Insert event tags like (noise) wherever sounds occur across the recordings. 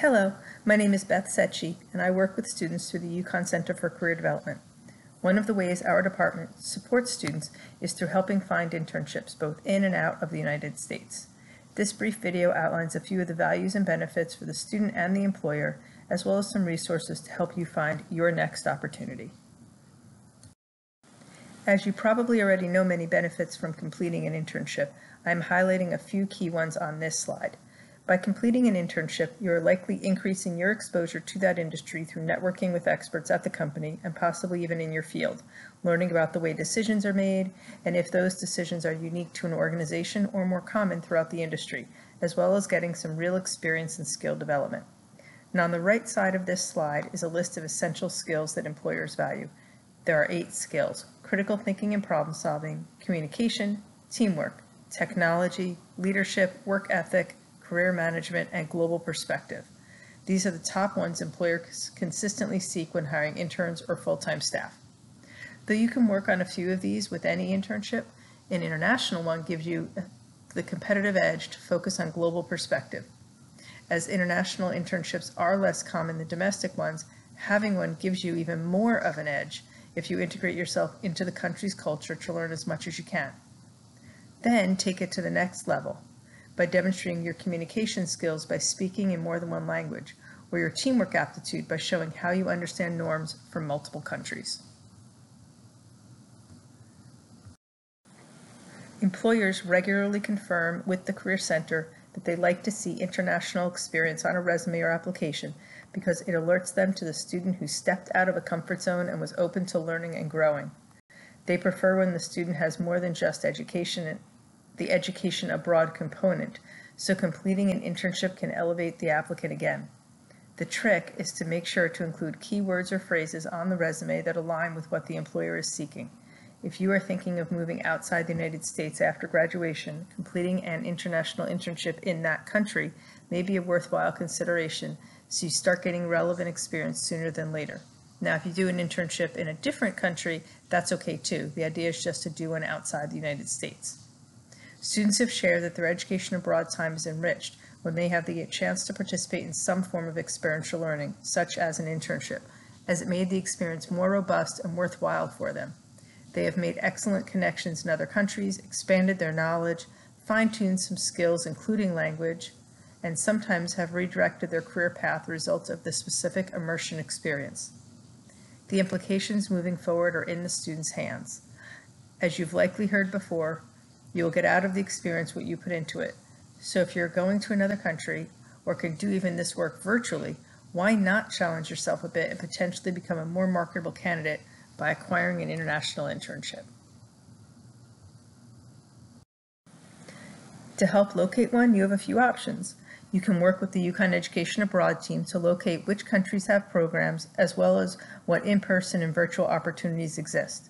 Hello, my name is Beth Setchi, and I work with students through the Yukon Center for Career Development. One of the ways our department supports students is through helping find internships both in and out of the United States. This brief video outlines a few of the values and benefits for the student and the employer, as well as some resources to help you find your next opportunity. As you probably already know many benefits from completing an internship, I'm highlighting a few key ones on this slide. By completing an internship, you are likely increasing your exposure to that industry through networking with experts at the company and possibly even in your field, learning about the way decisions are made and if those decisions are unique to an organization or more common throughout the industry, as well as getting some real experience and skill development. And on the right side of this slide is a list of essential skills that employers value. There are eight skills, critical thinking and problem solving, communication, teamwork, technology, leadership, work ethic, career management, and global perspective. These are the top ones employers consistently seek when hiring interns or full-time staff. Though you can work on a few of these with any internship, an international one gives you uh, the competitive edge to focus on global perspective. As international internships are less common than domestic ones, having one gives you even more of an edge if you integrate yourself into the country's culture to learn as much as you can. Then take it to the next level by demonstrating your communication skills by speaking in more than one language, or your teamwork aptitude by showing how you understand norms from multiple countries. Employers regularly confirm with the Career Center that they like to see international experience on a resume or application because it alerts them to the student who stepped out of a comfort zone and was open to learning and growing. They prefer when the student has more than just education the education abroad component, so completing an internship can elevate the applicant again. The trick is to make sure to include keywords or phrases on the resume that align with what the employer is seeking. If you are thinking of moving outside the United States after graduation, completing an international internship in that country may be a worthwhile consideration so you start getting relevant experience sooner than later. Now, if you do an internship in a different country, that's okay too. The idea is just to do one outside the United States. Students have shared that their education abroad time is enriched when they have the chance to participate in some form of experiential learning, such as an internship, as it made the experience more robust and worthwhile for them. They have made excellent connections in other countries, expanded their knowledge, fine-tuned some skills including language, and sometimes have redirected their career path results of the specific immersion experience. The implications moving forward are in the students' hands. As you've likely heard before, you will get out of the experience what you put into it. So if you're going to another country or can do even this work virtually, why not challenge yourself a bit and potentially become a more marketable candidate by acquiring an international internship? To help locate one, you have a few options. You can work with the Yukon Education Abroad team to locate which countries have programs as well as what in-person and virtual opportunities exist.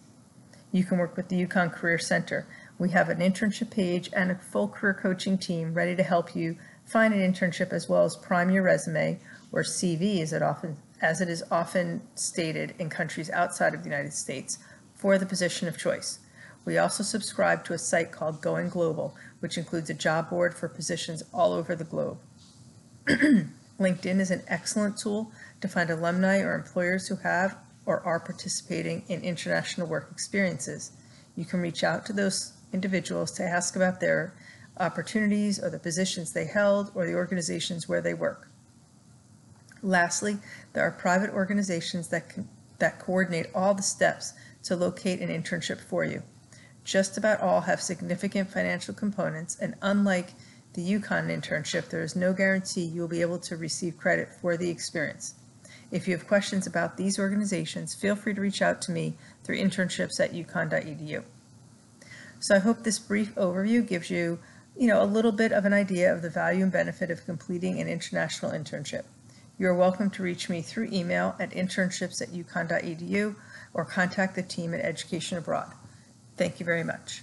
You can work with the Yukon Career Center we have an internship page and a full career coaching team ready to help you find an internship as well as prime your resume or CV as it often as it is often stated in countries outside of the United States for the position of choice. We also subscribe to a site called Going Global, which includes a job board for positions all over the globe. (clears throat) LinkedIn is an excellent tool to find alumni or employers who have or are participating in international work experiences. You can reach out to those individuals to ask about their opportunities or the positions they held or the organizations where they work. Lastly, there are private organizations that, can, that coordinate all the steps to locate an internship for you. Just about all have significant financial components, and unlike the UConn internship, there is no guarantee you will be able to receive credit for the experience. If you have questions about these organizations, feel free to reach out to me through internships at uconn.edu. So I hope this brief overview gives you, you know, a little bit of an idea of the value and benefit of completing an international internship. You're welcome to reach me through email at internships at uconn.edu or contact the team at Education Abroad. Thank you very much.